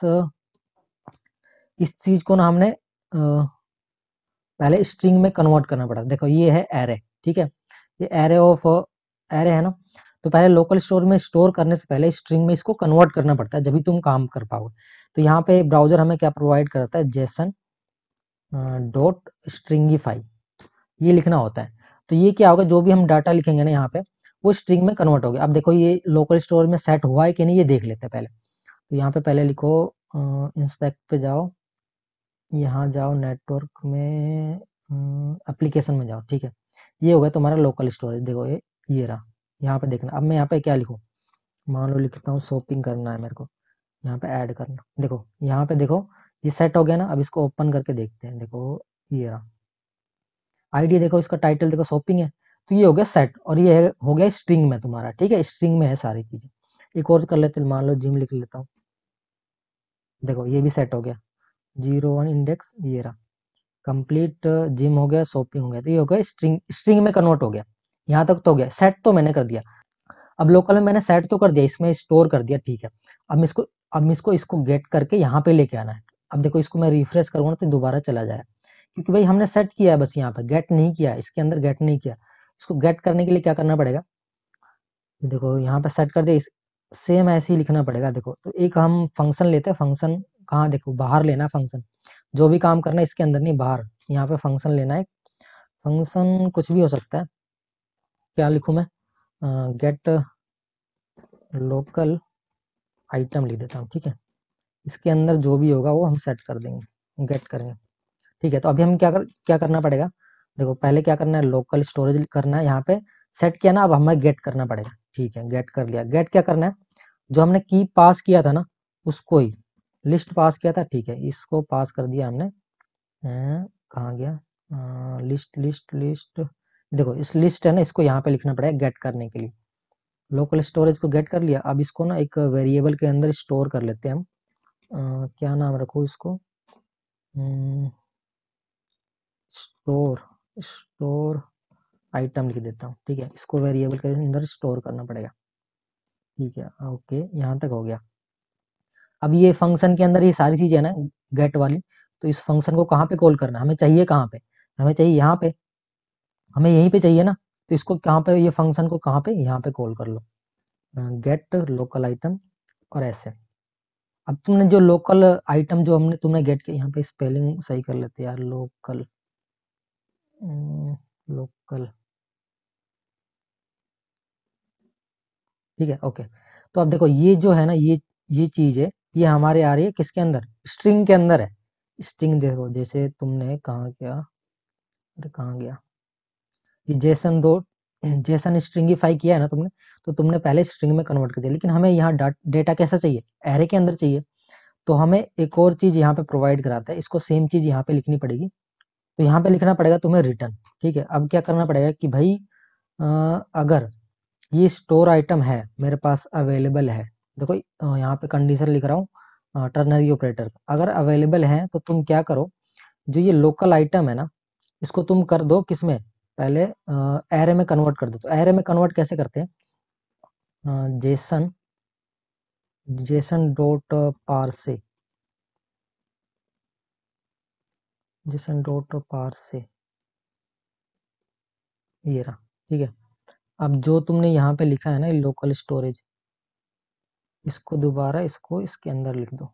इस चीज को ना हमने पहले स्ट्रिंग में कन्वर्ट करना पड़ा देखो ये है एरे ठीक है ये एरे ऑफ एरे है ना तो पहले लोकल स्टोर में स्टोर करने से पहले स्ट्रिंग में इसको कन्वर्ट करना पड़ता है जब तुम काम कर पाओगे तो यहाँ पे ब्राउजर हमें क्या प्रोवाइड करता है जेसन डॉट स्ट्रिंगीफाई ये लिखना होता है तो ये क्या होगा जो भी हम डाटा लिखेंगे ना यहाँ पे वो स्ट्रिंग में कन्वर्ट हो गया अब देखो ये लोकल स्टोर में सेट हुआ है कि नहीं ये देख लेते हैं पहले तो यहाँ पे पहले लिखो इंस्पेक्ट पे जाओ यहाँ जाओ नेटवर्क में एप्लीकेशन हम्म, में जाओ ठीक है ये हो गया तुम्हारा लोकल स्टोरेज देखो ये ये रहा यहाँ पे देखना अब मैं यहाँ पे क्या लिखू मान लो लिखता हूँ शॉपिंग करना है मेरे को यहाँ पे ऐड करना देखो यहाँ पे देखो ये सेट हो गया ना अब इसको ओपन करके देखते हैं देखो ये रहा आईडी देखो इसका टाइटल देखो शॉपिंग है तो ये हो गया सेट और ये हो गया स्ट्रिंग में तुम्हारा ठीक है स्ट्रिंग में है सारी चीजें एक और कर लेते मान लो जिम लिख लेता हूँ देखो ये भी सेट हो गया जीरो वन इंडेक्स ये रहा कंप्लीट जिम हो गया शॉपिंग हो गया तो ये हो गया स्ट्रिंग स्ट्रिंग में कन्वर्ट हो गया यहाँ तक तो हो गया सेट तो मैंने कर दिया अब लोकल में मैंने सेट तो कर दिया इसमें स्टोर कर दिया ठीक है अब इसको अब इसको इसको गेट करके यहाँ पे लेके आना है अब देखो इसको मैं रिफ्रेश करूंगा तो दोबारा चला जाए क्योंकि भाई हमने सेट किया है बस यहाँ पे गेट नहीं किया इसके अंदर गेट नहीं किया इसको गेट करने के लिए क्या करना पड़ेगा देखो यहाँ पे सेट कर दिया सेम ऐसे ही लिखना पड़ेगा देखो तो एक हम फंक्शन लेते हैं फंक्शन कहाँ देखो बाहर लेना है फंक्शन जो भी काम करना है इसके अंदर नहीं बाहर यहाँ पे फंक्शन लेना है फंक्शन कुछ भी हो सकता है क्या लिखू मैं गेट लोकल आइटम लिख देता हूँ ठीक है इसके अंदर जो भी होगा वो हम सेट कर देंगे गेट करेंगे ठीक है तो अभी हम क्या कर क्या करना पड़ेगा देखो पहले क्या करना है लोकल स्टोरेज करना है यहाँ पे सेट किया ना अब हमें गेट करना पड़ेगा ठीक है गेट कर लिया गेट क्या करना है जो हमने की पास किया था ना उसको ही लिस्ट पास किया था ठीक है इसको पास कर दिया हमने कहा गया आ, लिस्ट लिस्ट लिस्ट देखो इस लिस्ट है ना इसको यहाँ पे लिखना पड़ेगा गेट करने के लिए लोकल स्टोरेज को गेट कर लिया अब इसको ना एक वेरिएबल के अंदर स्टोर कर लेते हैं हम क्या नाम रखो इसको हम्म, स्टोर स्टोर आइटम लिख देता हूँ ठीक है इसको वेरिएबल के अंदर स्टोर करना पड़ेगा ठीक है ओके यहाँ तक हो गया अब ये फंक्शन के अंदर ये सारी चीजें है ना गेट वाली तो इस फंक्शन को कहाँ पे कॉल करना हमें चाहिए कहाँ पे हमें चाहिए यहाँ पे हमें यहीं पे चाहिए ना तो इसको कहाँ पे ये फंक्शन को कहाँ पे यहाँ पे कॉल कर लो गेट लोकल आइटम और ऐसे अब तुमने जो लोकल आइटम जो हमने तुमने गेट के यहाँ पे स्पेलिंग सही कर लेते यार लोकल लोकल ठीक है ओके तो अब देखो ये जो है ना ये ये चीज है ये हमारे आ रही है किसके अंदर स्ट्रिंग के अंदर है स्ट्रिंग देखो जैसे तुमने कहा गया अरे कहा गया ये जैसन दो जैसन स्ट्रिंगिफाई किया है ना तुमने तो तुमने पहले स्ट्रिंग में कन्वर्ट कर दिया लेकिन हमें यहाँ डेटा कैसा चाहिए एरे के अंदर चाहिए तो हमें एक और चीज यहाँ पे प्रोवाइड कराता है इसको सेम चीज यहाँ पे लिखनी पड़ेगी तो यहाँ पे लिखना पड़ेगा तुम्हें रिटर्न ठीक है अब क्या करना पड़ेगा कि भाई आ, अगर ये स्टोर आइटम है मेरे पास अवेलेबल है देखो यहाँ पे कंडीशन लिख रहा हूँ टर्नरी ऑपरेटर अगर अवेलेबल है तो तुम क्या करो जो ये लोकल आइटम है ना इसको तुम कर दो किसमें पहले एरे में कन्वर्ट कर दो तो एरे में कन्वर्ट कैसे करते हैं JSON JSON dot parse JSON dot parse ये रहा ठीक है अब जो तुमने यहाँ पे लिखा है ना लोकल स्टोरेज इसको दोबारा इसको इसके अंदर लिख दो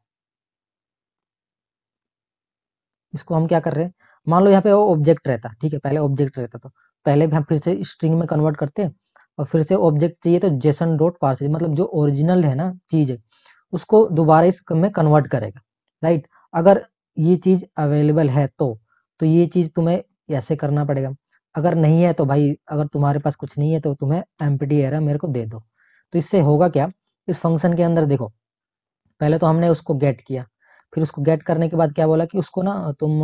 इसको हम क्या कर रहे हैं मान लो यहाँ पे ऑब्जेक्ट रहता ठीक है पहले ऑब्जेक्ट रहता तो पहले हम फिर से स्ट्रिंग में कन्वर्ट करते हैं और फिर से ऑब्जेक्ट चाहिए तो जेसन डॉट पार्स मतलब जो ओरिजिनल है ना चीज है उसको दोबारा इस में कन्वर्ट करेगा राइट अगर ये चीज अवेलेबल है तो तो ये चीज तुम्हें ऐसे करना पड़ेगा अगर नहीं है तो भाई अगर तुम्हारे पास कुछ नहीं है तो तुम्हें एम पी मेरे को दे दो तो इससे होगा क्या इस फंक्शन के अंदर देखो पहले तो हमने उसको गेट किया फिर उसको गेट करने के बाद क्या बोला कि उसको ना तुम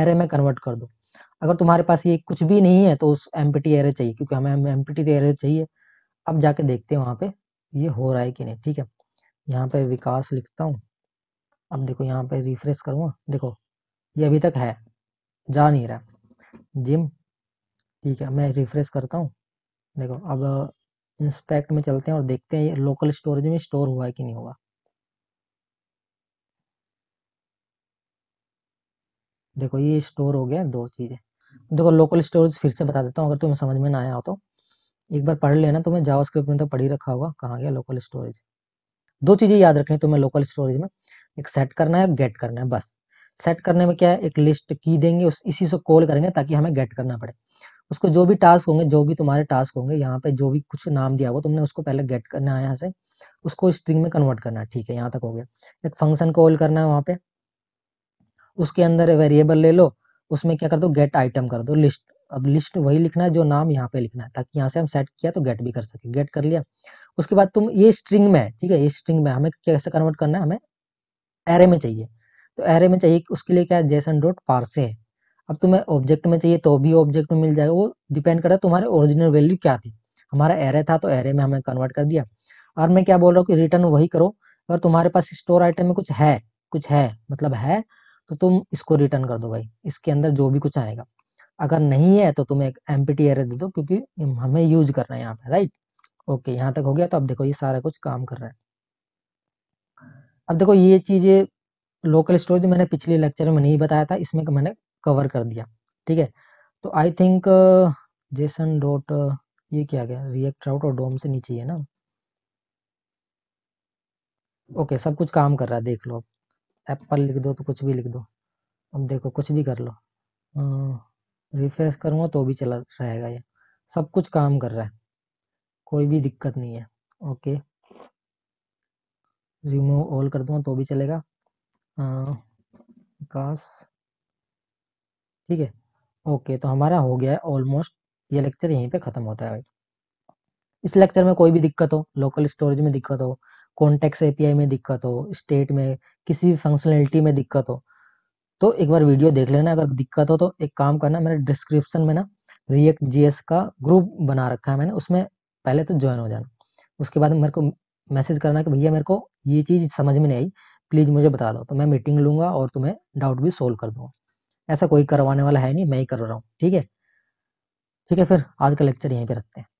एरे में कन्वर्ट कर दो अगर तुम्हारे पास ये कुछ भी नहीं है तो उस एम एरे चाहिए क्योंकि हमें एम एरे चाहिए अब जाके देखते हैं वहाँ पे ये हो रहा है कि नहीं ठीक है यहाँ पे विकास लिखता हूँ अब देखो यहाँ पे रिफ्रेश करूँगा देखो ये अभी तक है जा नहीं रहा जिम ठीक है मैं रिफ्रेश करता हूँ देखो अब इंस्पेक्ट में चलते हैं और देखते हैं लोकल स्टोरेज में स्टोर हुआ है कि नहीं हुआ देखो ये स्टोर हो गया दो चीज़ें देखो लोकल स्टोरेज फिर से बता देता हूँ अगर तुम्हें समझ में ना आया हो तो एक बार पढ़ लेना तुम्हें जावास्क्रिप्ट में तो पढ़ ही रखा होगा कहाँ गया लोकल स्टोरेज दो चीज़ें याद रखनी तुम्हें लोकल स्टोरेज में एक सेट करना है गेट करना है बस सेट करने में क्या है एक लिस्ट की देंगे उस इसी से कॉल करेंगे ताकि हमें गेट करना पड़े उसको जो भी टास्क होंगे जो भी तुम्हारे टास्क होंगे यहाँ पे जो भी कुछ नाम दिया होगा तुमने उसको पहले गेट करना है यहाँ से उसको स्ट्रिंग में कन्वर्ट करना है ठीक है यहाँ तक हो गया एक फंक्शन कॉल करना है वहाँ पे उसके अंदर वेरिएबल ले लो उसमें क्या कर दो गेट आइटम कर दो लिस्ट अब लिस्ट वही लिखना है जो नाम यहाँ पे लिखना है ताकि यहाँ से हम सेट किया तो गेट भी कर सके गेट कर लिया उसके बाद तुम ये स्ट्रिंग में ठीक है ये स्ट्रिंग में हमें कैसे कन्वर्ट करना है हमें एरे में चाहिए तो एरे में चाहिए उसके लिए क्या है जेसन डॉट पारसे अब तुम्हें ऑब्जेक्ट में चाहिए तो भी ऑब्जेक्ट में मिल जाएगा वो डिपेंड करता है तुम्हारे ओरिजिनल वैल्यू क्या थी हमारा एरे था तो एरे में हमने कन्वर्ट कर दिया और मैं क्या बोल रहा हूँ कि रिटर्न वही करो अगर तुम्हारे पास स्टोर आइटम में कुछ है कुछ है मतलब है तो तुम इसको रिटर्न कर दो भाई इसके अंदर जो भी कुछ आएगा अगर नहीं है तो तुम एक एम पी एरे दे दो क्योंकि हमें यूज करना है यहाँ पे राइट ओके यहाँ तक हो गया तो अब देखो ये सारा कुछ काम कर रहा है अब देखो ये चीजें लोकल स्टोरेज मैंने पिछले लेक्चर में नहीं बताया था इसमें मैंने कवर कर दिया ठीक है तो आई थिंक जेसन डॉट ये क्या गया रिएक्ट राउट और डोम से नीचे है ना ओके सब कुछ काम कर रहा है देख लो अब एप्पल लिख दो तो कुछ भी लिख दो अब देखो कुछ भी कर लो रिफ्रेश करूँगा तो भी चला रहेगा ये सब कुछ काम कर रहा है कोई भी दिक्कत नहीं है ओके रिमूव ऑल कर दूँगा तो भी चलेगा विकास ठीक है? ओके तो हमारा हो गया है ऑलमोस्ट ये लेक्चर यहीं पे ख़त्म होता है भाई इस लेक्चर में कोई भी दिक्कत हो लोकल स्टोरेज में दिक्कत हो कॉन्टेक्स एपीआई में दिक्कत हो स्टेट में किसी भी फंक्शनलिटी में दिक्कत हो तो एक बार वीडियो देख लेना अगर दिक्कत हो तो एक काम करना मेरे डिस्क्रिप्शन में ना रिएक्ट जी का ग्रुप बना रखा है मैंने उसमें पहले तो ज्वाइन हो जाना उसके बाद मेरे को मैसेज करना कि भैया मेरे को ये चीज़ समझ में नहीं आई प्लीज़ मुझे बता दो तो मैं मीटिंग लूँगा और तुम्हें डाउट भी सोल्व कर दूँगा ऐसा कोई करवाने वाला है नहीं मैं ही कर रहा हूँ ठीक है ठीक है फिर आज का लेक्चर यहीं पे रखते हैं